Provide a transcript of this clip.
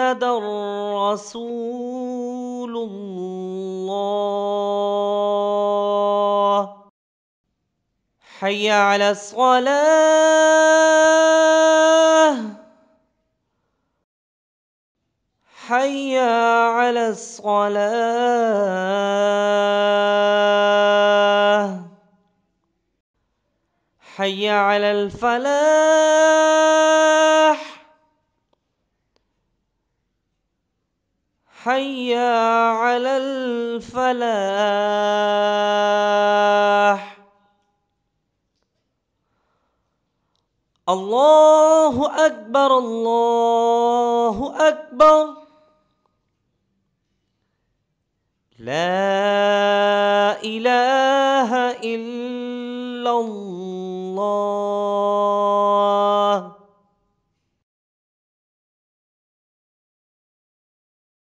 محمد رسول الله حي على الصلاة حي على الصلاة حي على الفلاح حي على الفلاح الله أكبر الله أكبر لا إله إلا الله